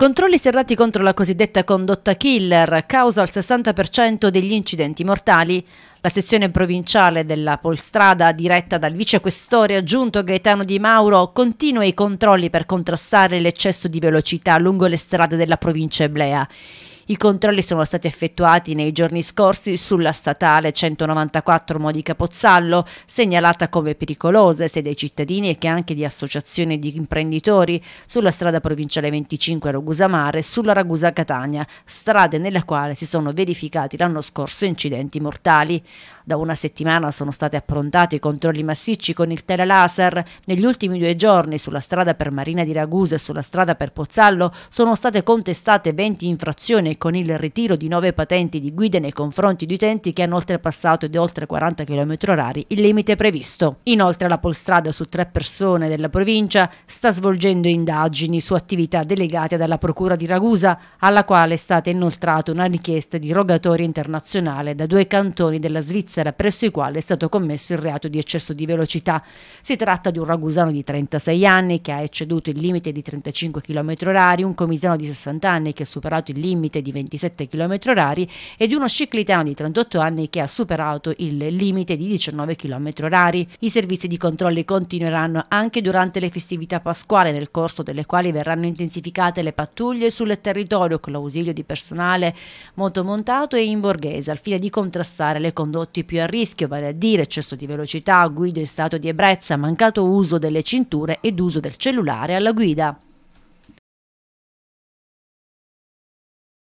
Controlli serrati contro la cosiddetta condotta killer, causa il 60% degli incidenti mortali. La sezione provinciale della Polstrada, diretta dal vicequestore aggiunto Gaetano Di Mauro, continua i controlli per contrastare l'eccesso di velocità lungo le strade della provincia eblea. I controlli sono stati effettuati nei giorni scorsi sulla statale 194 Modica Pozzallo, segnalata come pericolosa sia dei cittadini che anche di associazioni di imprenditori, sulla strada provinciale 25 Ragusa Mare, sulla Ragusa Catania, strade nella quale si sono verificati l'anno scorso incidenti mortali. Da una settimana sono stati approntati i controlli massicci con il telelaser. Negli ultimi due giorni sulla strada per Marina di Ragusa e sulla strada per Pozzallo sono state contestate 20 infrazioni con il ritiro di nove patenti di guida nei confronti di utenti che hanno oltrepassato di oltre 40 km h il limite previsto. Inoltre la Polstrada su tre persone della provincia sta svolgendo indagini su attività delegate dalla Procura di Ragusa, alla quale è stata inoltrata una richiesta di rogatorio internazionale da due cantoni della Svizzera presso i quali è stato commesso il reato di eccesso di velocità. Si tratta di un ragusano di 36 anni che ha ecceduto il limite di 35 km h un comisano di 60 anni che ha superato il limite di di 27 km h e di uno ciclitano di 38 anni che ha superato il limite di 19 km h I servizi di controlli continueranno anche durante le festività pasquali, nel corso delle quali verranno intensificate le pattuglie sul territorio con l'ausilio di personale motomontato e in borghese, al fine di contrastare le condotte più a rischio, vale a dire eccesso di velocità, guida in stato di ebbrezza, mancato uso delle cinture ed uso del cellulare alla guida.